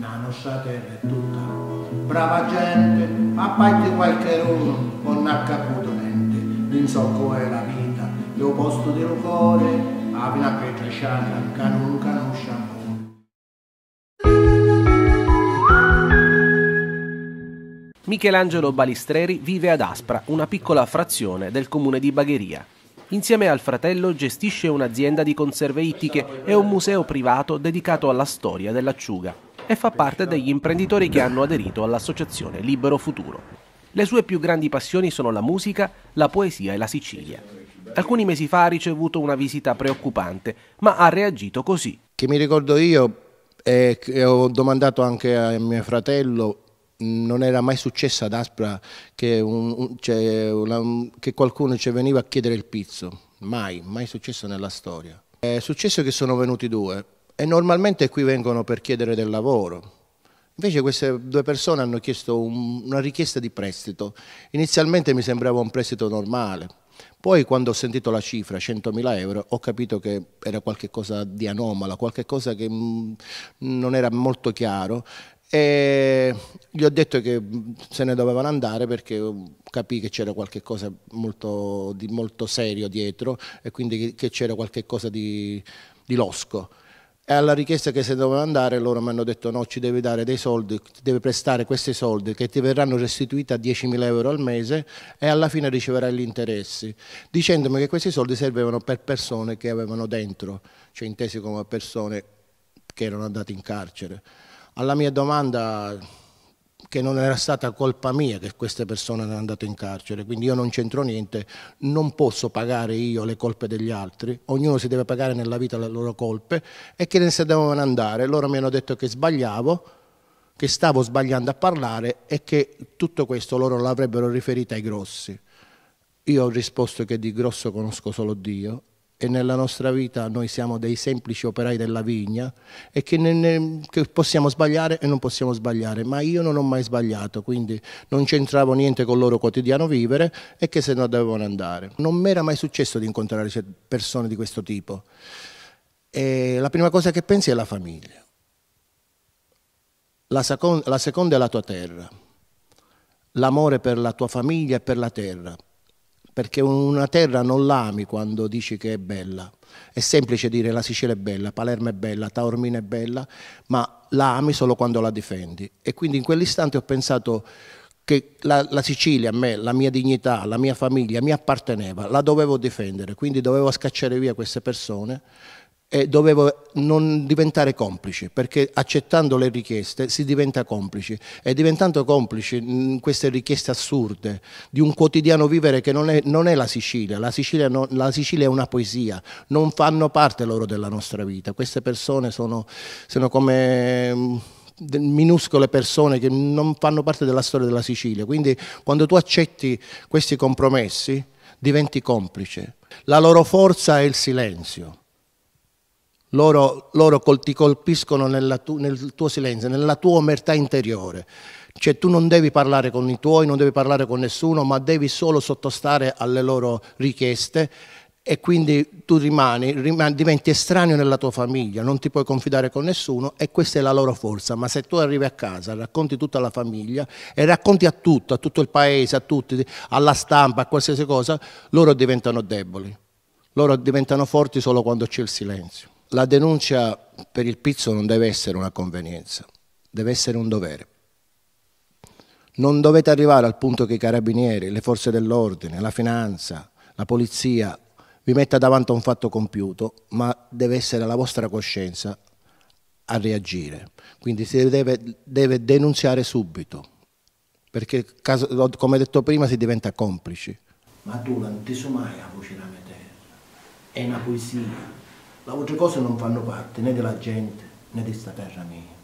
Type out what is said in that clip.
la nostra terra è tutta brava gente, ma parte qualche uno non ha caputo niente, non so com'è la vita, io posto del cuore, a una petresciana che non conosciamo. Michelangelo Balistreri vive ad Aspra, una piccola frazione del comune di Bagheria. Insieme al fratello gestisce un'azienda di conserve ittiche e un museo privato dedicato alla storia dell'acciuga e fa parte degli imprenditori che hanno aderito all'associazione Libero Futuro. Le sue più grandi passioni sono la musica, la poesia e la Sicilia. Alcuni mesi fa ha ricevuto una visita preoccupante, ma ha reagito così. Che mi ricordo io, e eh, ho domandato anche a mio fratello, non era mai successo ad Aspra che, un, cioè, una, che qualcuno ci veniva a chiedere il pizzo. Mai, mai successo nella storia. È successo che sono venuti due, e normalmente qui vengono per chiedere del lavoro. Invece queste due persone hanno chiesto un, una richiesta di prestito. Inizialmente mi sembrava un prestito normale, poi quando ho sentito la cifra, 100.000 euro, ho capito che era qualcosa di anomala, qualcosa che mm, non era molto chiaro e gli ho detto che mm, se ne dovevano andare perché mm, capì che c'era qualcosa molto, di molto serio dietro e quindi che c'era qualcosa di, di losco e alla richiesta che se doveva andare loro mi hanno detto no ci devi dare dei soldi, ti devi prestare questi soldi che ti verranno restituiti a 10.000 euro al mese e alla fine riceverai gli interessi, dicendomi che questi soldi servivano per persone che avevano dentro, cioè intesi come persone che erano andate in carcere. Alla mia domanda che non era stata colpa mia che queste persone erano andate in carcere, quindi io non c'entro niente, non posso pagare io le colpe degli altri, ognuno si deve pagare nella vita le loro colpe e che ne se dovevano andare. Loro mi hanno detto che sbagliavo, che stavo sbagliando a parlare e che tutto questo loro l'avrebbero riferito ai grossi. Io ho risposto che di grosso conosco solo Dio e nella nostra vita noi siamo dei semplici operai della vigna e che, ne, che, possiamo sbagliare e non possiamo sbagliare, ma io non ho mai sbagliato, quindi non c'entravo niente con il loro quotidiano vivere e che se no dovevano andare. Non mi era mai successo di incontrare persone di questo tipo. E la prima cosa che pensi è la famiglia, la, seconda, la seconda è la tua terra, l'amore per la tua famiglia e per la terra, perché una terra non l'ami quando dici che è bella. È semplice dire la Sicilia è bella, Palermo è bella, Taormina è bella, ma la ami solo quando la difendi. E quindi in quell'istante ho pensato che la, la Sicilia, me, la mia dignità, la mia famiglia mi apparteneva, la dovevo difendere, quindi dovevo scacciare via queste persone e dovevo non diventare complice, perché accettando le richieste si diventa complice e diventando complice in mm, queste richieste assurde di un quotidiano vivere che non è, non è la Sicilia, la Sicilia, no, la Sicilia, è una poesia, non fanno parte loro della nostra vita, queste persone sono, sono come mm, minuscole persone che non fanno parte della storia della Sicilia, quindi quando tu accetti questi compromessi diventi complice, la loro forza è il silenzio loro, loro ti colpiscono tu, nel tuo silenzio, nella tua omertà interiore. Cioè tu non devi parlare con i tuoi, non devi parlare con nessuno, ma devi solo sottostare alle loro richieste e quindi tu rimani, rimani, diventi estraneo nella tua famiglia, non ti puoi confidare con nessuno e questa è la loro forza, ma se tu arrivi a casa, racconti tutta la famiglia e racconti a tutto, a tutto il paese, a tutti, alla stampa, a qualsiasi cosa, loro diventano deboli, loro diventano forti solo quando c'è il silenzio la denuncia per il pizzo non deve essere una convenienza, deve essere un dovere. Non dovete arrivare al punto che i carabinieri, le forze dell'ordine, la finanza, la polizia vi metta davanti a un fatto compiuto, ma deve essere la vostra coscienza a reagire. Quindi si deve, deve denunziare subito, perché come detto prima si diventa complici. Ma tu non ti so mai a voce la metà, è una poesia le altre cose non fanno parte né della gente né di questa terra mia.